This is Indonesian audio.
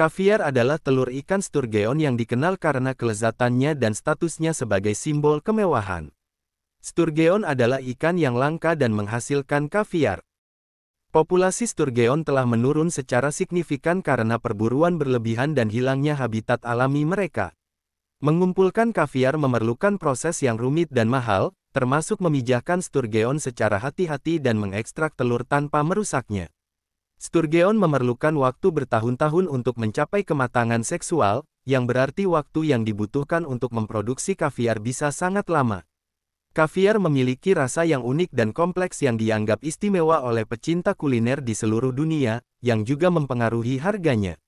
Kaviar adalah telur ikan sturgeon yang dikenal karena kelezatannya dan statusnya sebagai simbol kemewahan. Sturgeon adalah ikan yang langka dan menghasilkan kaviar. Populasi sturgeon telah menurun secara signifikan karena perburuan berlebihan dan hilangnya habitat alami mereka. Mengumpulkan kaviar memerlukan proses yang rumit dan mahal, termasuk memijahkan sturgeon secara hati-hati dan mengekstrak telur tanpa merusaknya. Sturgeon memerlukan waktu bertahun-tahun untuk mencapai kematangan seksual, yang berarti waktu yang dibutuhkan untuk memproduksi kaviar bisa sangat lama. Kaviar memiliki rasa yang unik dan kompleks yang dianggap istimewa oleh pecinta kuliner di seluruh dunia, yang juga mempengaruhi harganya.